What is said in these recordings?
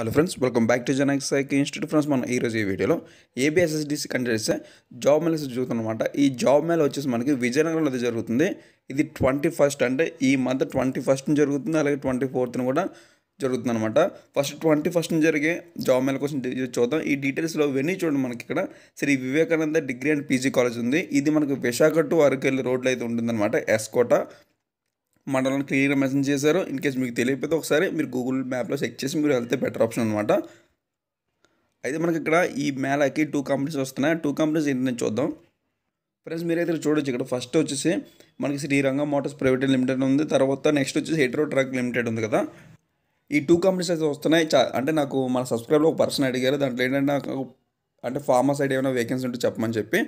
hello friends welcome back to Janak psych institute friends మనం ఈరోజు ఈ వీడియోలో ఏబిఎస్ఎస్డిసి కండక్ట్ చేస్తే జాబ్ మేల్ అనమాట ఈ జాబ్ మేల్ వచ్చేసి మనకి విజయనగరంలో అది జరుగుతుంది ఇది ట్వంటీ ఫస్ట్ అంటే ఈ మంత్ ట్వంటీ ఫస్ట్ జరుగుతుంది అలాగే ట్వంటీ ఫోర్త్ని కూడా జరుగుతుంది అనమాట ఫస్ట్ ట్వంటీ ఫస్ట్ జరిగే జాబ్ మేల కోసం చూద్దాం ఈ డీటెయిల్స్లో వెన్నీ చూడండి మనకి ఇక్కడ Shri Vivekananda degree and PG college ఉంది ఇది మనకు విశాఖ టు అరకెళ్ళి రోడ్లో అయితే ఉంటుందన్నమాట ఎస్కోట మండలం క్లియర్గా మెసేజ్ చేశారు ఇన్ కేస్ మీకు తెలియకపోతే ఒకసారి మీరు గూగుల్ మ్యాప్లో చెక్ చేసి మీరు వెళ్తే బెటర్ ఆప్షన్ అనమాట అయితే మనకి ఇక్కడ ఈ మేళాకి టూ కంపెనీస్ వస్తున్నాయి టూ కంపెనీస్ ఏంటనే చూద్దాం ఫ్రెండ్స్ మీరైతే చూడొచ్చు ఇక్కడ ఫస్ట్ వచ్చేసి మనకి శ్రీరంగ మోటార్స్ ప్రైవేట్ లిమిటెడ్ ఉంది తర్వాత నెక్స్ట్ వచ్చేసి హెట్రో ట్రక్ లిమిటెడ్ ఉంది కదా ఈ టూ కంపెనీస్ అయితే వస్తున్నాయి అంటే నాకు మన సబ్స్క్రైబ్లో ఒక పర్సన్ అడిగారు దాంట్లో ఏంటంటే నాకు అంటే ఫార్మా సైడ్ ఏమైనా వేకెన్సీ ఉంటే చెప్పమని చెప్పి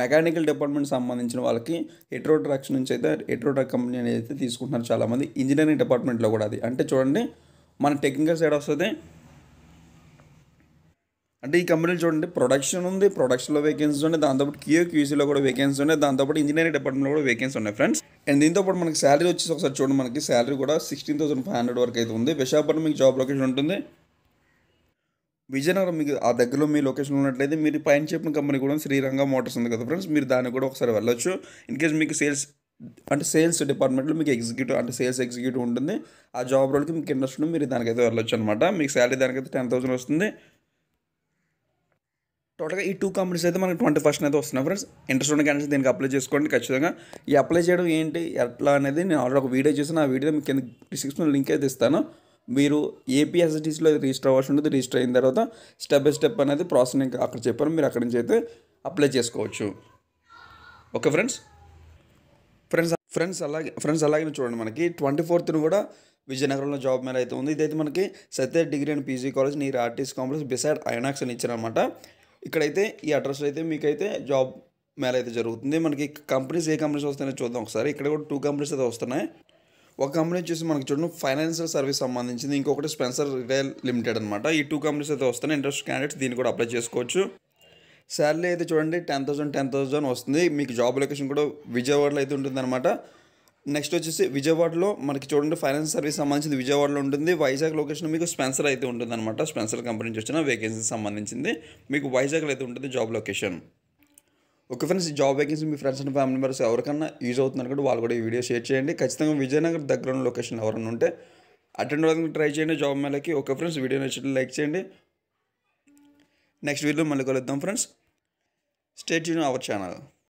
మెకానికల్ డిపార్ట్మెంట్ సంబంధించిన వాళ్ళకి హెట్రో ట్రక్స్ నుంచి అయితే హెట్రో ట్రక్ కంపెనీ అనేది అయితే తీసుకుంటున్నారు చాలామంది ఇంజనీరింగ్ డిపార్ట్మెంట్లో కూడా అది అంటే చూడండి మన టెక్నికల్ సైడ్ వస్తుంది అంటే ఈ కంపెనీలు చూడండి ప్రొడక్షన్ ఉంది ప్రొడక్షన్లో వేకెన్సీ ఉన్నాయి దాంతోపాటు కియో క్యూసీలో కూడా వేకెన్సీ ఉన్నాయి దాంతోపాటు ఇంజనీరింగ్ డిపార్ట్మెంట్లో కూడా వేకెన్సీ ఉన్నాయి ఫ్రెండ్స్ అండ్ దీంతో పాటు మనకి శాలరీ వచ్చేసి ఒకసారి చూడండి మనకి శాలరీ కూడా సిక్స్టీన్ థౌసండ్ ఫైవ్ హండ్రెడ్ వరకు అయితే ఉంది విశాఖపట్నం మీకు జాబ్ లొకేషన్ ఉంటుంది విజయనగరం మీకు ఆ దగ్గరలో మీ లొకేషన్లో ఉన్నట్లయితే మీరు పైన చెప్పిన కంపెనీ కూడా శ్రీరంగ మోటార్స్ ఉంది కదా ఫ్రెండ్స్ మీరు దాన్ని కూడా ఒకసారి వెళ్ళొచ్చు ఇన్ కేస్ మీకు సేల్స్ అంటే సేల్స్ డిపార్ట్మెంట్లో మీకు ఎగ్జిక్యూటివ్ అంటే సేల్స్ ఎగ్జిక్యూటివ్ ఉంటుంది ఆ జాబ్ రోల్కి మీకు ఇంట్రెస్ట్ ఉంటుంది మీరు దానికైతే వెళ్ళొచ్చు అనమాట మీకు శాలరీ దానికైతే టెన్ థౌసండ్ వస్తుంది టోటల్గా ఈ టూ కంపెనీస్ అయితే మనకి ట్వంటీ ఫస్ట్ అయితే వస్తున్నాయి ఫ్రెండ్స్ ఇంట్రెస్ట్ ఉన్న క్యాండిడేట్స్ దీనికి అప్లై చేసుకోండి ఖచ్చితంగా ఈ అప్లై చేయడం ఏంటి ఎట్లా అనేది నేను ఆల్రెడీ ఒక వీడియో చేసిన ఆ వీడియో మీకు కింద డిస్క్రిప్షన్లో లింక్ అయితే ఇస్తాను మీరు ఏపీఎస్ఎస్టీసీలో రిజిస్టర్ అవ్వాల్సి ఉంటుంది రిజిస్టర్ అయిన తర్వాత స్టెప్ బై స్టెప్ అనేది ప్రాసెస్ నేను అక్కడ చెప్పాను మీరు అక్కడి నుంచి అయితే అప్లై చేసుకోవచ్చు ఓకే ఫ్రెండ్స్ ఫ్రెండ్స్ ఫ్రెండ్స్ అలాగే ఫ్రెండ్స్ అలాగే చూడండి మనకి ట్వంటీ ఫోర్త్ను కూడా విజయనగరంలో జాబ్ మేర అయితే ఉంది ఇదైతే మనకి Satya degree and PG college near RTC complex beside INOX అని ఇచ్చారనమాట ఇక్కడైతే ఈ అడ్రస్లో అయితే మీకైతే జాబ్ మేర అయితే జరుగుతుంది మనకి కంపెనీస్ ఏ కంపెనీస్ వస్తున్నాయో చూద్దాం ఒకసారి ఇక్కడ కూడా టూ కంపెనీస్ అయితే వస్తున్నాయి ఒక కంపెనీ వచ్చేసి మనకి చూడండి ఫైనాన్షియల్ సర్వీస్ సంబంధించింది ఇంకొకటి స్పెన్సర్ రిటైల్ లిమిటెడ్ అనమాట ఈ టూ కంపెనీస్ అయితే వస్తున్నాయి ఇంట్రెస్ట్ క్యాండిడేట్స్ దీన్ని కూడా అప్లై చేసుకోవచ్చు శాలరీ అయితే చూడండి టెన్ థౌసండ్ టెన్ థౌసండ్ వస్తుంది మీకు జాబ్ లొకేషన్ కూడా విజయవాడలో అయితే అనమాట నెక్స్ట్ వచ్చేసి విజయవాడలో మనకి చూడండి ఫైనాన్స్ సర్వీస్ సంబంధించింది విజయవాడలో ఉంటుంది వైజాగ్ లొకేషన్ మీకు స్పెన్సర్ అయితే ఉంటుంది అనమాట స్పెన్సర్ కంపెనీ నుంచి వచ్చిన వేకెన్సీకి సంబంధించింది మీకు వైజాగ్లో అయితే ఉంటుంది జాబ్ లొకేషన్ ఒక ఫ్రెండ్స్ జాబ్ వేకెన్సీ మీ ఫ్రెండ్స్ అండ్ ఫ్యామిలీ మెంబర్స్ ఎవరికన్నా యూజ్ అవుతుంది కూడా వాళ్ళు కూడా ఈ వీడియో షేర్ చేయండి ఖచ్చితంగా విజయనగర్ దగ్గర ఉన్న లొకేషన్ ఎవరైనా ఉంటే అటెండ్ అవ్వడానికి ట్రై చేయండి జాబ్ మేళకి ఒక ఫ్రెండ్స్ వీడియో నచ్చినట్టు లైక్ చేయండి నెక్స్ట్ వీడియో మళ్ళీ కలుద్దాం ఫ్రెండ్స్ స్టేట్ యూన్ అవర్ ఛానల్